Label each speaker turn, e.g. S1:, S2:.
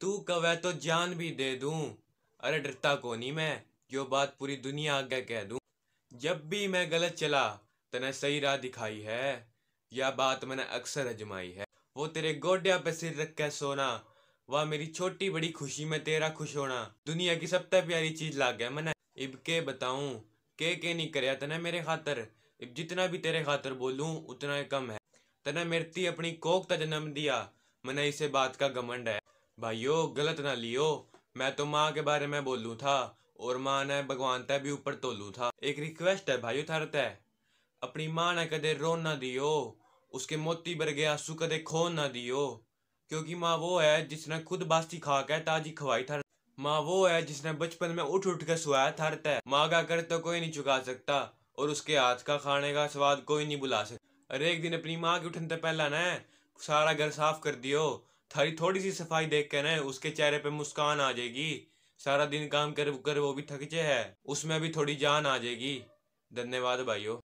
S1: तू कवे तो जान भी दे दू अरे डरता को नहीं मैं जो बात पूरी दुनिया आगे कह दू जब भी मैं गलत चला तने सही राह दिखाई है यह बात मैंने अक्सर अजमाई है वो तेरे गोड्या पे सिर रख के सोना वह मेरी छोटी बड़ी खुशी में तेरा खुश होना दुनिया की सबसे प्यारी चीज लाग गया मैंने इब के बताऊ के के नहीं कर तने मेरे खातर इब जितना भी तेरे खातर बोलू उतना कम है तने मेरती अपनी कोक का जन्म दिया मैंने इसे बात का घमंड है भाइयो गलत ना लियो मैं तो माँ के बारे में बोलूँ था और माँ ने भगवान तय भी ऊपर तोलू था एक रिक्वेस्ट है भाइयो थर तय अपनी माँ ने कदे रो ना दियो उसके मोती बर गया आंसू कदे खो ना दियो क्योंकि माँ वो है जिसने खुद बास्ती खा के ताजी खवाई थर माँ वो है जिसने बचपन में उठ उठ के सुहाया थर तय माँ का कर तो कोई नहीं चुका सकता और उसके हाथ का खाने का स्वाद कोई नहीं बुला सकता अरे एक दिन अपनी माँ के उठने पहला न सारा घर साफ कर दियो थारी थोड़ी सी सफाई देख कर ना उसके चेहरे पे मुस्कान आ जाएगी सारा दिन काम कर कर वो भी थक जाए है उसमें भी थोड़ी जान आ जाएगी धन्यवाद भाइयों